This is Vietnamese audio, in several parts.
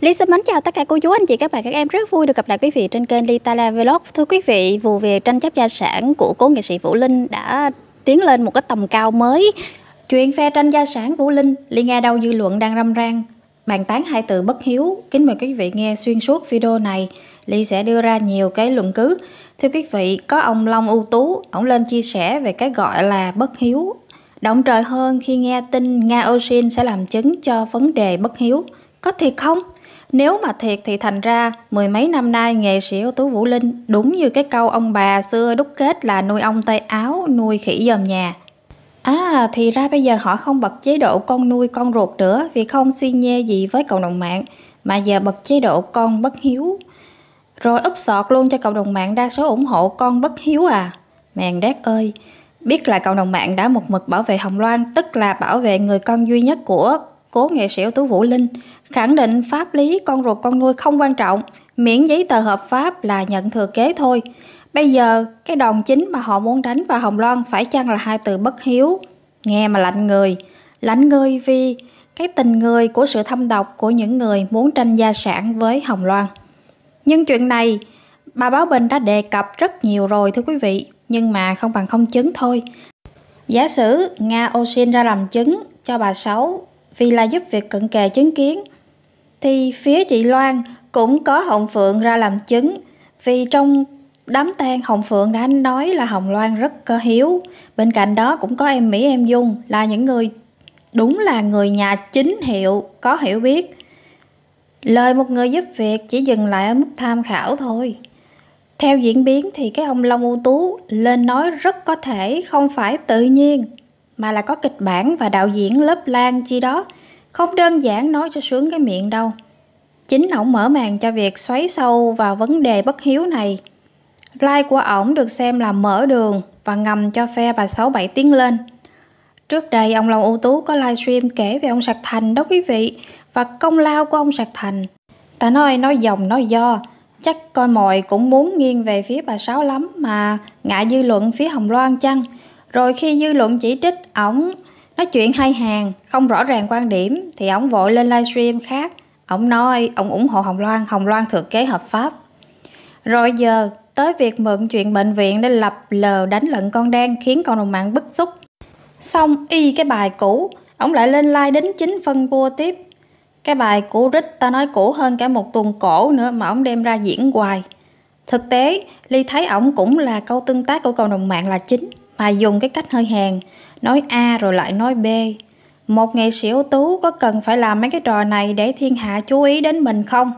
Lý xin mến chào tất cả cô chú, anh chị, các bạn, các em Rất vui được gặp lại quý vị trên kênh Litala Vlog Thưa quý vị, vụ việc tranh chấp gia sản của cố nghệ sĩ Vũ Linh đã tiến lên một cái tầm cao mới Chuyện phe tranh gia sản Vũ Linh, Ly nghe đâu dư luận đang râm ran Bàn tán hai từ bất hiếu, kính mời quý vị nghe xuyên suốt video này Ly sẽ đưa ra nhiều cái luận cứ Thưa quý vị, có ông Long ưu tú, ông lên chia sẻ về cái gọi là bất hiếu Động trời hơn khi nghe tin Nga Ocean sẽ làm chứng cho vấn đề bất hiếu Có thiệt không? Nếu mà thiệt thì thành ra mười mấy năm nay nghệ sĩ ưu tú Vũ Linh đúng như cái câu ông bà xưa đúc kết là nuôi ông tay áo, nuôi khỉ dòm nhà. À thì ra bây giờ họ không bật chế độ con nuôi con ruột nữa vì không xin nhê gì với cộng đồng mạng mà giờ bật chế độ con bất hiếu. Rồi úp sọt luôn cho cộng đồng mạng đa số ủng hộ con bất hiếu à. Mèn đét ơi, biết là cộng đồng mạng đã một mực bảo vệ Hồng Loan tức là bảo vệ người con duy nhất của cố nghệ sĩ ưu tú Vũ Linh khẳng định pháp lý con ruột con nuôi không quan trọng, miễn giấy tờ hợp pháp là nhận thừa kế thôi. Bây giờ, cái đòn chính mà họ muốn đánh vào Hồng Loan phải chăng là hai từ bất hiếu? Nghe mà lạnh người. Lạnh người vì cái tình người của sự thâm độc của những người muốn tranh gia sản với Hồng Loan. Nhưng chuyện này, bà Báo Bình đã đề cập rất nhiều rồi thưa quý vị, nhưng mà không bằng không chứng thôi. Giả sử Nga Osin ra làm chứng cho bà Sáu vì là giúp việc cận kề chứng kiến thì phía chị Loan cũng có Hồng Phượng ra làm chứng vì trong đám tang Hồng Phượng đã nói là Hồng Loan rất có hiếu bên cạnh đó cũng có em Mỹ em Dung là những người đúng là người nhà chính hiệu có hiểu biết lời một người giúp việc chỉ dừng lại ở mức tham khảo thôi theo diễn biến thì cái ông Long ưu tú lên nói rất có thể không phải tự nhiên mà là có kịch bản và đạo diễn lớp lan chi đó không đơn giản nói cho sướng cái miệng đâu. Chính ổng mở màn cho việc xoáy sâu vào vấn đề bất hiếu này. Like của ổng được xem là mở đường và ngầm cho phe bà sáu bảy tiến lên. Trước đây ông Long Ưu Tú có livestream kể về ông Sạc Thành đó quý vị và công lao của ông Sạc Thành. Ta nói nói dòng nói do, chắc coi mọi cũng muốn nghiêng về phía bà Sáu lắm mà ngại dư luận phía Hồng Loan chăng. Rồi khi dư luận chỉ trích ổng nói chuyện hai hàng không rõ ràng quan điểm thì ông vội lên livestream khác ông nói ông ủng hộ hồng loan hồng loan thực kế hợp pháp rồi giờ tới việc mượn chuyện bệnh viện để lập lờ đánh lận con đen khiến cộng đồng mạng bức xúc xong y cái bài cũ ông lại lên like đến chính phân bua tiếp cái bài cũ rít ta nói cũ hơn cả một tuần cổ nữa mà ông đem ra diễn hoài thực tế ly thấy ổng cũng là câu tương tác của cộng đồng mạng là chính mà dùng cái cách hơi hàng nói A rồi lại nói B. Một nghệ sĩ ưu tú có cần phải làm mấy cái trò này để thiên hạ chú ý đến mình không?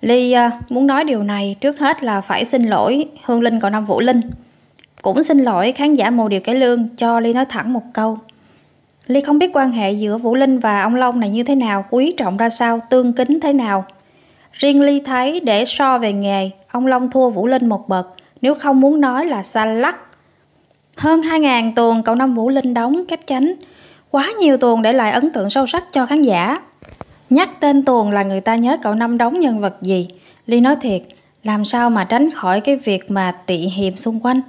Ly à, muốn nói điều này trước hết là phải xin lỗi Hương Linh còn năm Vũ Linh. Cũng xin lỗi khán giả Mù Điều Cái Lương cho Ly nói thẳng một câu. Ly không biết quan hệ giữa Vũ Linh và ông Long này như thế nào, quý trọng ra sao, tương kính thế nào. Riêng Ly thấy để so về nghề, ông Long thua Vũ Linh một bậc, nếu không muốn nói là xa lắc hơn 2.000 tuần cậu năm Vũ Linh đóng kép chánh. Quá nhiều tuần để lại ấn tượng sâu sắc cho khán giả. Nhắc tên Tuần là người ta nhớ cậu năm đóng nhân vật gì. Ly nói thiệt, làm sao mà tránh khỏi cái việc mà tị hiềm xung quanh.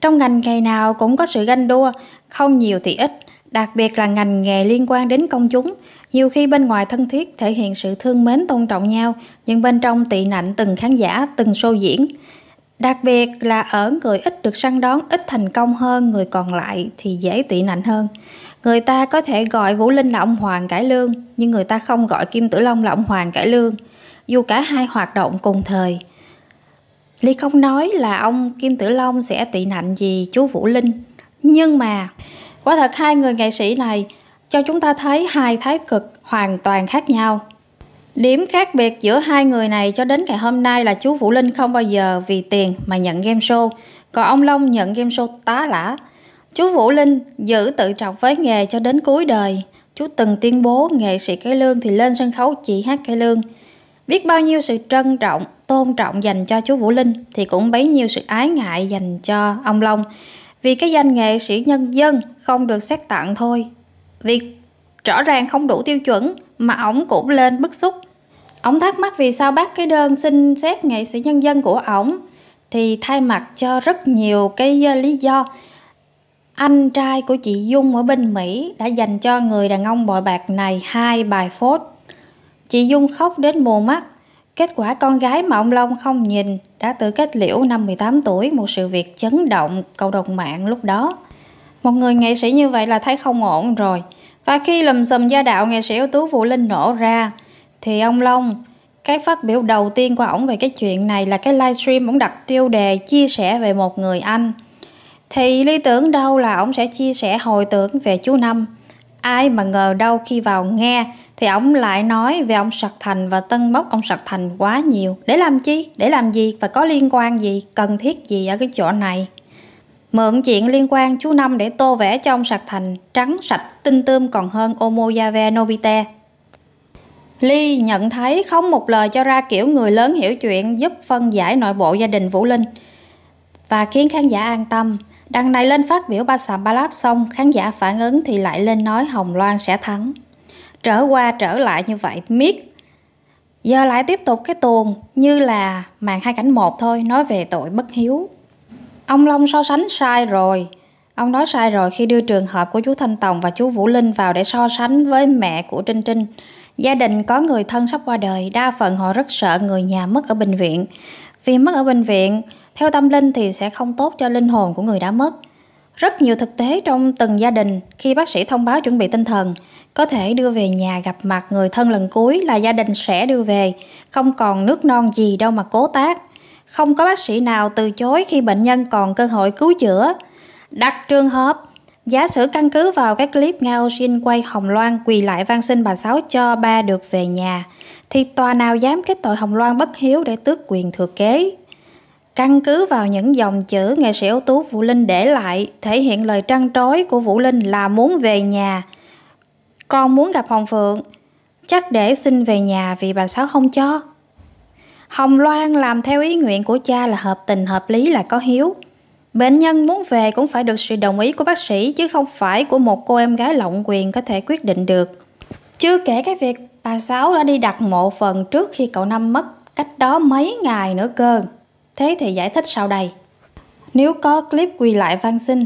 Trong ngành nghề nào cũng có sự ganh đua, không nhiều thì ít, đặc biệt là ngành nghề liên quan đến công chúng. Nhiều khi bên ngoài thân thiết thể hiện sự thương mến tôn trọng nhau, nhưng bên trong tị nạnh từng khán giả, từng show diễn. Đặc biệt là ở người ít được săn đón ít thành công hơn người còn lại thì dễ tị nạnh hơn. Người ta có thể gọi Vũ Linh là ông Hoàng Cải Lương, nhưng người ta không gọi Kim Tử Long là ông Hoàng Cải Lương, dù cả hai hoạt động cùng thời. Ly không nói là ông Kim Tử Long sẽ tị nạnh gì chú Vũ Linh, nhưng mà quả thật hai người nghệ sĩ này cho chúng ta thấy hai thái cực hoàn toàn khác nhau. Điểm khác biệt giữa hai người này cho đến ngày hôm nay là chú Vũ Linh không bao giờ vì tiền mà nhận game show, còn ông Long nhận game show tá lả. Chú Vũ Linh giữ tự trọng với nghề cho đến cuối đời. Chú từng tuyên bố nghệ sĩ Cái Lương thì lên sân khấu chỉ hát Cái Lương. Biết bao nhiêu sự trân trọng, tôn trọng dành cho chú Vũ Linh thì cũng bấy nhiêu sự ái ngại dành cho ông Long. Vì cái danh nghệ sĩ nhân dân không được xét tặng thôi. việc rõ ràng không đủ tiêu chuẩn mà ổng cũng lên bức xúc Ông thắc mắc vì sao bác cái đơn xin xét nghệ sĩ nhân dân của ổng thì thay mặt cho rất nhiều cái ờ, lý do anh trai của chị Dung ở bên Mỹ đã dành cho người đàn ông bội bạc này hai bài phốt. Chị Dung khóc đến mù mắt, kết quả con gái mà ông Long không nhìn đã tự kết liễu năm 18 tuổi một sự việc chấn động cộng đồng mạng lúc đó. Một người nghệ sĩ như vậy là thấy không ổn rồi. Và khi lùm xùm gia đạo nghệ sĩ ưu tú Vũ Linh nổ ra, thì ông Long cái phát biểu đầu tiên của ổng về cái chuyện này là cái livestream ổng đặt tiêu đề chia sẻ về một người anh thì lý tưởng đâu là ổng sẽ chia sẻ hồi tưởng về chú năm ai mà ngờ đâu khi vào nghe thì ổng lại nói về ông sạc thành và tân bốc ông sạc thành quá nhiều để làm chi để làm gì và có liên quan gì cần thiết gì ở cái chỗ này mượn chuyện liên quan chú năm để tô vẽ cho ông sạc thành trắng sạch tinh tươm còn hơn omoyave nobite Ly nhận thấy không một lời cho ra kiểu người lớn hiểu chuyện giúp phân giải nội bộ gia đình Vũ Linh và khiến khán giả an tâm. Đằng này lên phát biểu ba sàm ba láp xong, khán giả phản ứng thì lại lên nói Hồng Loan sẽ thắng. Trở qua trở lại như vậy, miết. Giờ lại tiếp tục cái tuồng như là màn hai cảnh một thôi, nói về tội bất hiếu. Ông Long so sánh sai rồi. Ông nói sai rồi khi đưa trường hợp của chú Thanh Tòng và chú Vũ Linh vào để so sánh với mẹ của Trinh Trinh. Gia đình có người thân sắp qua đời, đa phần họ rất sợ người nhà mất ở bệnh viện. Vì mất ở bệnh viện, theo tâm linh thì sẽ không tốt cho linh hồn của người đã mất. Rất nhiều thực tế trong từng gia đình, khi bác sĩ thông báo chuẩn bị tinh thần, có thể đưa về nhà gặp mặt người thân lần cuối là gia đình sẽ đưa về, không còn nước non gì đâu mà cố tác. Không có bác sĩ nào từ chối khi bệnh nhân còn cơ hội cứu chữa. Đặt trường hợp Giả sử căn cứ vào cái clip Ngao Jin quay Hồng Loan quỳ lại van xin bà Sáu cho ba được về nhà, thì tòa nào dám kết tội Hồng Loan bất hiếu để tước quyền thừa kế? Căn cứ vào những dòng chữ nghệ sĩ ưu tú Vũ Linh để lại, thể hiện lời trăn trối của Vũ Linh là muốn về nhà. Con muốn gặp Hồng Phượng, chắc để xin về nhà vì bà Sáu không cho. Hồng Loan làm theo ý nguyện của cha là hợp tình hợp lý là có hiếu. Bệnh nhân muốn về cũng phải được sự đồng ý của bác sĩ chứ không phải của một cô em gái lộng quyền có thể quyết định được. Chưa kể cái việc bà Sáu đã đi đặt mộ phần trước khi cậu Năm mất cách đó mấy ngày nữa cơ. Thế thì giải thích sau đây. Nếu có clip quỳ lại van xin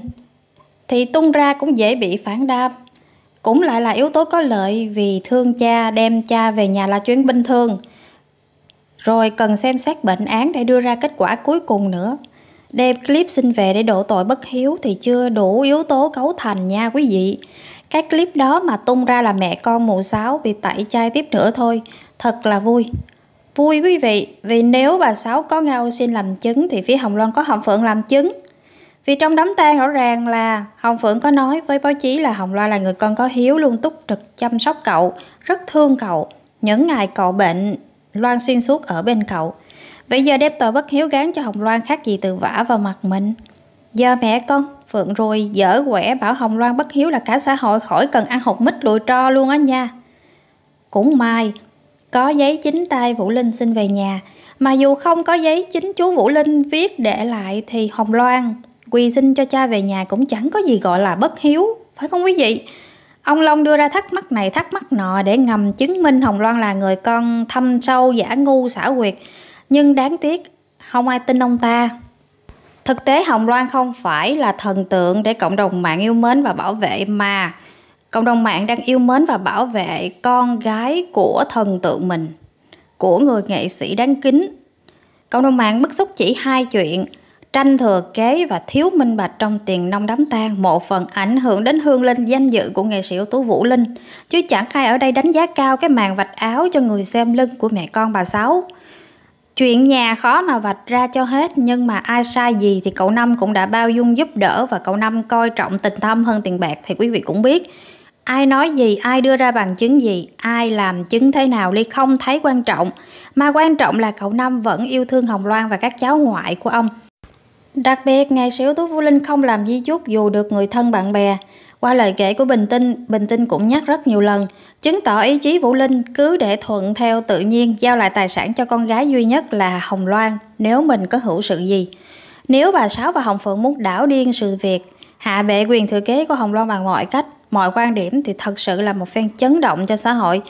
thì tung ra cũng dễ bị phản đam. Cũng lại là yếu tố có lợi vì thương cha đem cha về nhà là chuyến bình thường. Rồi cần xem xét bệnh án để đưa ra kết quả cuối cùng nữa. Đem clip xin về để đổ tội bất hiếu thì chưa đủ yếu tố cấu thành nha quý vị. Cái clip đó mà tung ra là mẹ con mụ sáo bị tẩy chay tiếp nữa thôi. Thật là vui. Vui quý vị, vì nếu bà Sáu có ngao xin làm chứng thì phía Hồng Loan có Hồng Phượng làm chứng. Vì trong đám tang rõ ràng là Hồng Phượng có nói với báo chí là Hồng Loan là người con có hiếu luôn túc trực chăm sóc cậu, rất thương cậu. Những ngày cậu bệnh, Loan xuyên suốt ở bên cậu. Bây giờ đem tội bất hiếu gán cho Hồng Loan khác gì từ vả vào mặt mình. Giờ mẹ con, Phượng rồi dở quẻ bảo Hồng Loan bất hiếu là cả xã hội khỏi cần ăn hột mít lụi tro luôn á nha. Cũng may, có giấy chính tay Vũ Linh xin về nhà. Mà dù không có giấy chính chú Vũ Linh viết để lại thì Hồng Loan quy xin cho cha về nhà cũng chẳng có gì gọi là bất hiếu, phải không quý vị? Ông Long đưa ra thắc mắc này thắc mắc nọ để ngầm chứng minh Hồng Loan là người con thâm sâu giả ngu xảo quyệt nhưng đáng tiếc không ai tin ông ta. Thực tế Hồng Loan không phải là thần tượng để cộng đồng mạng yêu mến và bảo vệ mà cộng đồng mạng đang yêu mến và bảo vệ con gái của thần tượng mình, của người nghệ sĩ đáng kính. Cộng đồng mạng bức xúc chỉ hai chuyện, tranh thừa kế và thiếu minh bạch trong tiền nông đám tang một phần ảnh hưởng đến hương linh danh dự của nghệ sĩ ưu tú Vũ Linh, chứ chẳng ai ở đây đánh giá cao cái màn vạch áo cho người xem lưng của mẹ con bà Sáu. Chuyện nhà khó mà vạch ra cho hết nhưng mà ai sai gì thì cậu Năm cũng đã bao dung giúp đỡ và cậu Năm coi trọng tình thâm hơn tiền bạc thì quý vị cũng biết. Ai nói gì, ai đưa ra bằng chứng gì, ai làm chứng thế nào Ly không thấy quan trọng. Mà quan trọng là cậu Năm vẫn yêu thương Hồng Loan và các cháu ngoại của ông. Đặc biệt, ngày xỉu Tú Vũ Linh không làm di chúc dù được người thân bạn bè. Qua lời kể của Bình Tinh, Bình Tinh cũng nhắc rất nhiều lần, chứng tỏ ý chí Vũ Linh cứ để thuận theo tự nhiên giao lại tài sản cho con gái duy nhất là Hồng Loan nếu mình có hữu sự gì. Nếu bà Sáu và Hồng Phượng muốn đảo điên sự việc, hạ bệ quyền thừa kế của Hồng Loan bằng mọi cách, mọi quan điểm thì thật sự là một phen chấn động cho xã hội.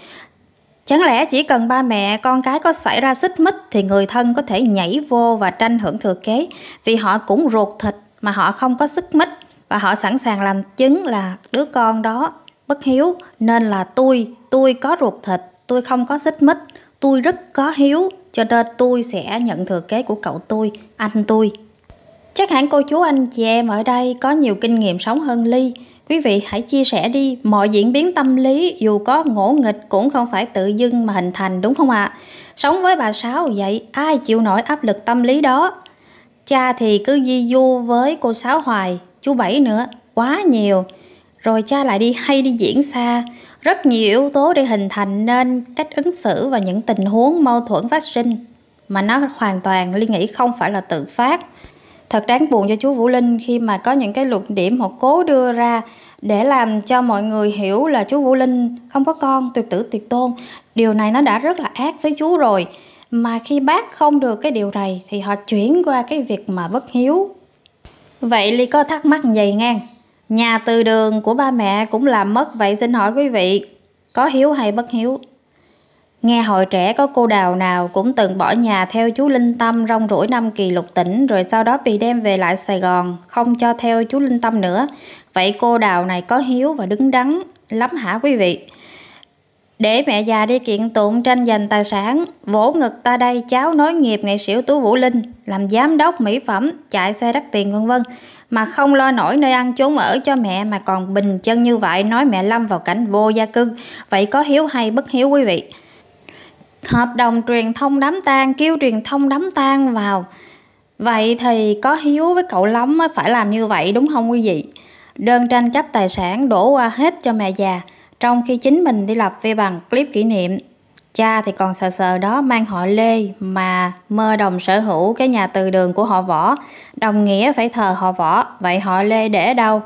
Chẳng lẽ chỉ cần ba mẹ, con cái có xảy ra xích mích thì người thân có thể nhảy vô và tranh hưởng thừa kế vì họ cũng ruột thịt mà họ không có sức mít và họ sẵn sàng làm chứng là đứa con đó bất hiếu nên là tôi tôi có ruột thịt tôi không có xích mích tôi rất có hiếu cho nên tôi sẽ nhận thừa kế của cậu tôi anh tôi chắc hẳn cô chú anh chị em ở đây có nhiều kinh nghiệm sống hơn ly quý vị hãy chia sẻ đi mọi diễn biến tâm lý dù có ngỗ nghịch cũng không phải tự dưng mà hình thành đúng không ạ à? sống với bà sáu vậy ai chịu nổi áp lực tâm lý đó cha thì cứ di du với cô sáu hoài chú Bảy nữa, quá nhiều. Rồi cha lại đi hay đi diễn xa, rất nhiều yếu tố để hình thành nên cách ứng xử và những tình huống mâu thuẫn phát sinh mà nó hoàn toàn liên nghĩ không phải là tự phát. Thật đáng buồn cho chú Vũ Linh khi mà có những cái luận điểm họ cố đưa ra để làm cho mọi người hiểu là chú Vũ Linh không có con, tuyệt tử tuyệt tôn. Điều này nó đã rất là ác với chú rồi. Mà khi bác không được cái điều này thì họ chuyển qua cái việc mà bất hiếu Vậy Ly có thắc mắc gì ngang? Nhà từ đường của ba mẹ cũng làm mất vậy xin hỏi quý vị, có hiếu hay bất hiếu? Nghe hồi trẻ có cô đào nào cũng từng bỏ nhà theo chú Linh Tâm rong rủi năm kỳ lục tỉnh rồi sau đó bị đem về lại Sài Gòn, không cho theo chú Linh Tâm nữa. Vậy cô đào này có hiếu và đứng đắn lắm hả quý vị? Để mẹ già đi kiện tụng tranh giành tài sản, vỗ ngực ta đây cháu nói nghiệp nghệ sĩ Tú Vũ Linh, làm giám đốc mỹ phẩm, chạy xe đắt tiền vân vân mà không lo nổi nơi ăn chốn ở cho mẹ mà còn bình chân như vậy nói mẹ lâm vào cảnh vô gia cư. Vậy có hiếu hay bất hiếu quý vị? Hợp đồng truyền thông đám tang kêu truyền thông đám tang vào. Vậy thì có hiếu với cậu lắm mới phải làm như vậy đúng không quý vị? Đơn tranh chấp tài sản đổ qua hết cho mẹ già trong khi chính mình đi lập vi bằng clip kỷ niệm. Cha thì còn sờ sờ đó mang họ Lê mà mơ đồng sở hữu cái nhà từ đường của họ Võ, đồng nghĩa phải thờ họ Võ, vậy họ Lê để đâu?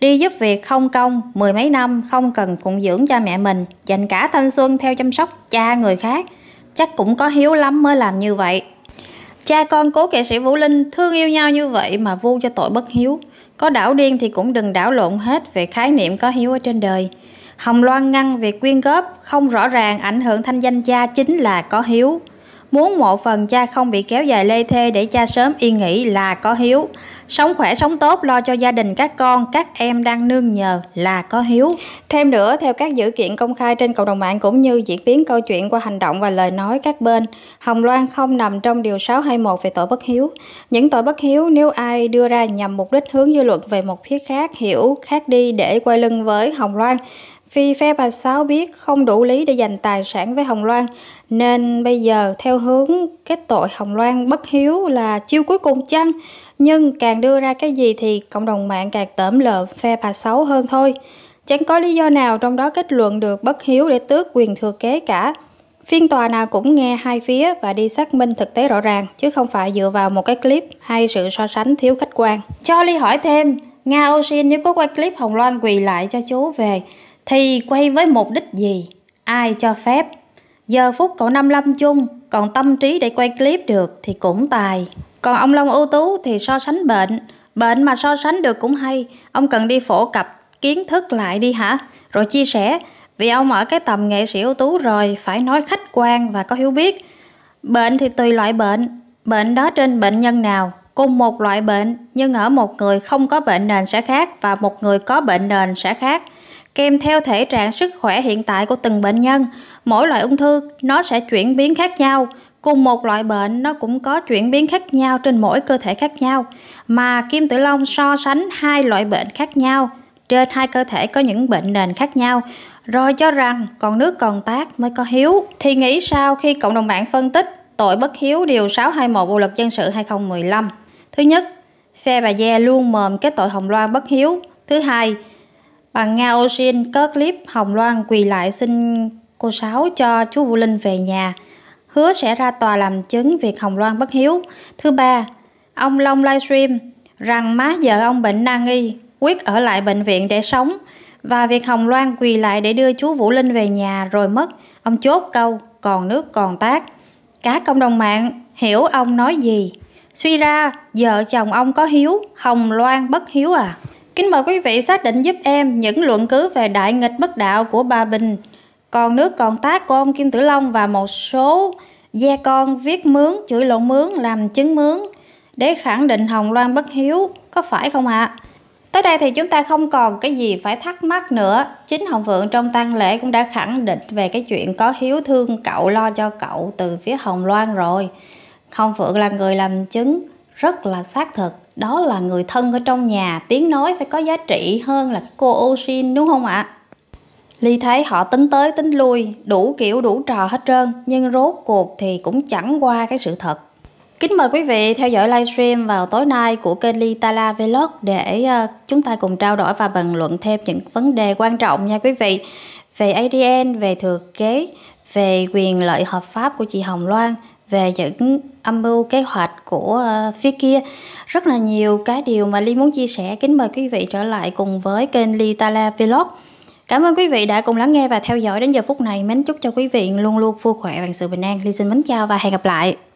Đi giúp việc không công, mười mấy năm không cần phụng dưỡng cha mẹ mình, dành cả thanh xuân theo chăm sóc cha người khác, chắc cũng có hiếu lắm mới làm như vậy. Cha con cố kệ sĩ Vũ Linh thương yêu nhau như vậy mà vu cho tội bất hiếu. Có đảo điên thì cũng đừng đảo lộn hết về khái niệm có hiếu ở trên đời. Hồng Loan ngăn việc quyên góp không rõ ràng ảnh hưởng thanh danh cha chính là có hiếu. Muốn mộ phần cha không bị kéo dài lê thê để cha sớm yên nghỉ là có hiếu. Sống khỏe sống tốt lo cho gia đình các con, các em đang nương nhờ là có hiếu. Thêm nữa, theo các dữ kiện công khai trên cộng đồng mạng cũng như diễn biến câu chuyện qua hành động và lời nói các bên, Hồng Loan không nằm trong điều 621 về tội bất hiếu. Những tội bất hiếu nếu ai đưa ra nhằm mục đích hướng dư luận về một phía khác hiểu khác đi để quay lưng với Hồng Loan vì phe bà Sáu biết không đủ lý để giành tài sản với Hồng Loan, nên bây giờ theo hướng kết tội Hồng Loan bất hiếu là chiêu cuối cùng chăng? Nhưng càng đưa ra cái gì thì cộng đồng mạng càng tởm lợm phe bà Sáu hơn thôi. Chẳng có lý do nào trong đó kết luận được bất hiếu để tước quyền thừa kế cả. Phiên tòa nào cũng nghe hai phía và đi xác minh thực tế rõ ràng, chứ không phải dựa vào một cái clip hay sự so sánh thiếu khách quan. Charlie hỏi thêm, Nga Ocean nếu có quay clip Hồng Loan quỳ lại cho chú về, thì quay với mục đích gì, ai cho phép. Giờ phút cậu Năm lâm chung, còn tâm trí để quay clip được thì cũng tài. Còn ông Long ưu tú thì so sánh bệnh, bệnh mà so sánh được cũng hay, ông cần đi phổ cập kiến thức lại đi hả, rồi chia sẻ, vì ông ở cái tầm nghệ sĩ ưu tú rồi phải nói khách quan và có hiểu biết. Bệnh thì tùy loại bệnh, bệnh đó trên bệnh nhân nào, cùng một loại bệnh nhưng ở một người không có bệnh nền sẽ khác và một người có bệnh nền sẽ khác kèm theo thể trạng sức khỏe hiện tại của từng bệnh nhân. Mỗi loại ung thư nó sẽ chuyển biến khác nhau, cùng một loại bệnh nó cũng có chuyển biến khác nhau trên mỗi cơ thể khác nhau. Mà Kim Tử Long so sánh hai loại bệnh khác nhau trên hai cơ thể có những bệnh nền khác nhau rồi cho rằng còn nước còn tác mới có hiếu thì nghĩ sao khi cộng đồng mạng phân tích tội bất hiếu điều 621 bộ luật dân sự 2015 thứ nhất phe bà Gia luôn mồm cái tội hồng loan bất hiếu thứ hai bạn Nga Ocean có clip Hồng Loan quỳ lại xin cô Sáu cho chú Vũ Linh về nhà. Hứa sẽ ra tòa làm chứng việc Hồng Loan bất hiếu. Thứ ba, ông Long livestream rằng má vợ ông bệnh nan y, quyết ở lại bệnh viện để sống. Và việc Hồng Loan quỳ lại để đưa chú Vũ Linh về nhà rồi mất, ông chốt câu còn nước còn tác. Cả cộng đồng mạng hiểu ông nói gì. Suy ra, vợ chồng ông có hiếu, Hồng Loan bất hiếu à? Kính mời quý vị xác định giúp em những luận cứ về đại nghịch bất đạo của bà Bình, còn nước còn tác của ông Kim Tử Long và một số gia con viết mướn, chửi lộn mướn, làm chứng mướn để khẳng định Hồng Loan bất hiếu, có phải không ạ? À? Tới đây thì chúng ta không còn cái gì phải thắc mắc nữa. Chính Hồng Vượng trong tang lễ cũng đã khẳng định về cái chuyện có hiếu thương cậu lo cho cậu từ phía Hồng Loan rồi. Hồng Phượng là người làm chứng rất là xác thực đó là người thân ở trong nhà tiếng nói phải có giá trị hơn là cô Oshin đúng không ạ Ly thấy họ tính tới tính lui đủ kiểu đủ trò hết trơn nhưng rốt cuộc thì cũng chẳng qua cái sự thật Kính mời quý vị theo dõi livestream vào tối nay của kênh Ly Tala Vlog để ờ, chúng ta cùng trao đổi và bàn luận thêm những vấn đề quan trọng nha quý vị về ADN, về thừa kế, về quyền lợi hợp pháp của chị Hồng Loan về những âm mưu kế hoạch của ờ, phía kia rất là nhiều cái điều mà ly muốn chia sẻ kính mời quý vị trở lại cùng với kênh ly tala vlog cảm ơn quý vị đã cùng lắng nghe và theo dõi đến giờ phút này mến chúc cho quý vị luôn luôn vui khỏe và sự bình an ly xin mến chào và hẹn gặp lại